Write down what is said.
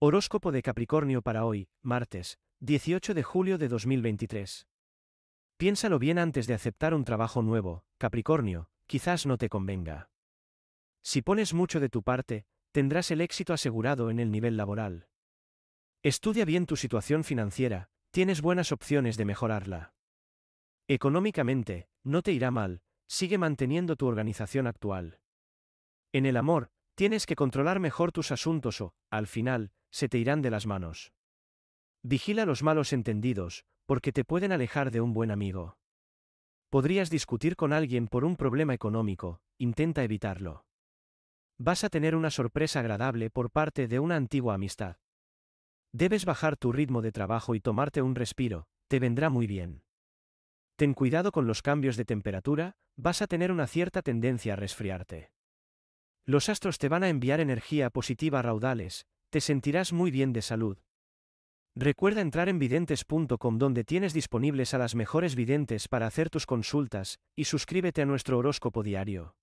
Horóscopo de Capricornio para hoy, martes, 18 de julio de 2023. Piénsalo bien antes de aceptar un trabajo nuevo, Capricornio, quizás no te convenga. Si pones mucho de tu parte, tendrás el éxito asegurado en el nivel laboral. Estudia bien tu situación financiera, tienes buenas opciones de mejorarla. Económicamente, no te irá mal, sigue manteniendo tu organización actual. En el amor, tienes que controlar mejor tus asuntos o, al final, se te irán de las manos. Vigila los malos entendidos, porque te pueden alejar de un buen amigo. Podrías discutir con alguien por un problema económico, intenta evitarlo. Vas a tener una sorpresa agradable por parte de una antigua amistad. Debes bajar tu ritmo de trabajo y tomarte un respiro, te vendrá muy bien. Ten cuidado con los cambios de temperatura, vas a tener una cierta tendencia a resfriarte. Los astros te van a enviar energía positiva a raudales, te sentirás muy bien de salud. Recuerda entrar en videntes.com donde tienes disponibles a las mejores videntes para hacer tus consultas, y suscríbete a nuestro horóscopo diario.